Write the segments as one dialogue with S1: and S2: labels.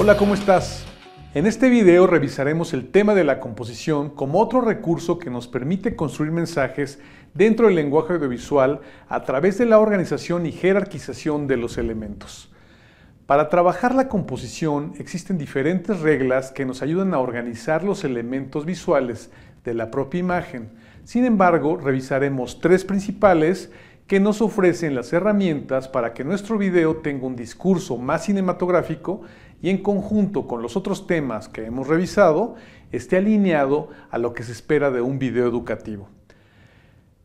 S1: Hola, ¿cómo estás? En este video revisaremos el tema de la composición como otro recurso que nos permite construir mensajes dentro del lenguaje audiovisual a través de la organización y jerarquización de los elementos. Para trabajar la composición existen diferentes reglas que nos ayudan a organizar los elementos visuales de la propia imagen. Sin embargo, revisaremos tres principales que nos ofrecen las herramientas para que nuestro video tenga un discurso más cinematográfico y en conjunto con los otros temas que hemos revisado esté alineado a lo que se espera de un video educativo.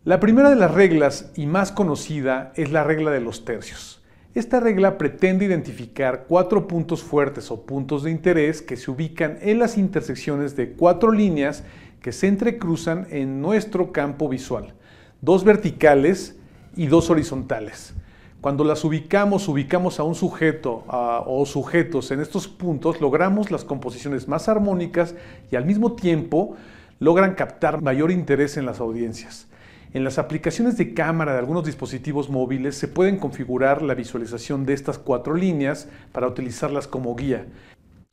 S1: La primera de las reglas y más conocida es la regla de los tercios. Esta regla pretende identificar cuatro puntos fuertes o puntos de interés que se ubican en las intersecciones de cuatro líneas que se entrecruzan en nuestro campo visual. Dos verticales, y dos horizontales. Cuando las ubicamos, ubicamos a un sujeto o sujetos en estos puntos, logramos las composiciones más armónicas y al mismo tiempo logran captar mayor interés en las audiencias. En las aplicaciones de cámara de algunos dispositivos móviles se pueden configurar la visualización de estas cuatro líneas para utilizarlas como guía.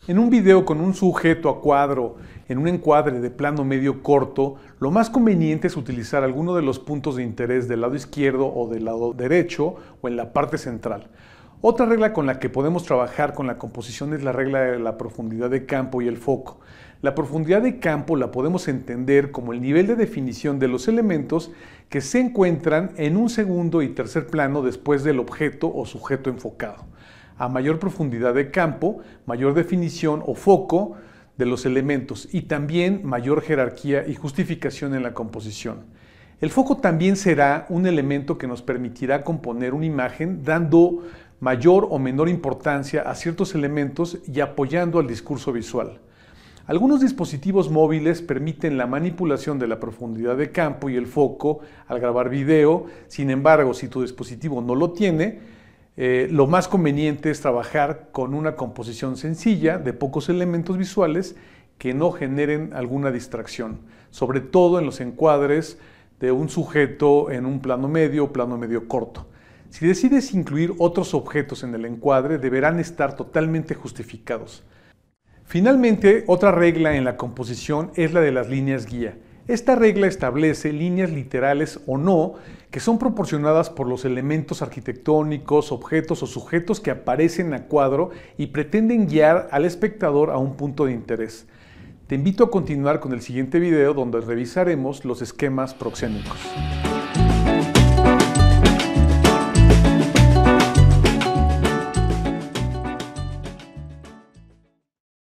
S1: En un video con un sujeto a cuadro en un encuadre de plano medio corto, lo más conveniente es utilizar alguno de los puntos de interés del lado izquierdo o del lado derecho o en la parte central. Otra regla con la que podemos trabajar con la composición es la regla de la profundidad de campo y el foco. La profundidad de campo la podemos entender como el nivel de definición de los elementos que se encuentran en un segundo y tercer plano después del objeto o sujeto enfocado a mayor profundidad de campo, mayor definición o foco de los elementos y también mayor jerarquía y justificación en la composición. El foco también será un elemento que nos permitirá componer una imagen dando mayor o menor importancia a ciertos elementos y apoyando al discurso visual. Algunos dispositivos móviles permiten la manipulación de la profundidad de campo y el foco al grabar video, sin embargo, si tu dispositivo no lo tiene, eh, lo más conveniente es trabajar con una composición sencilla de pocos elementos visuales que no generen alguna distracción, sobre todo en los encuadres de un sujeto en un plano medio o plano medio corto. Si decides incluir otros objetos en el encuadre, deberán estar totalmente justificados. Finalmente, otra regla en la composición es la de las líneas guía. Esta regla establece líneas literales o no que son proporcionadas por los elementos arquitectónicos, objetos o sujetos que aparecen a cuadro y pretenden guiar al espectador a un punto de interés. Te invito a continuar con el siguiente video donde revisaremos los esquemas proxénicos.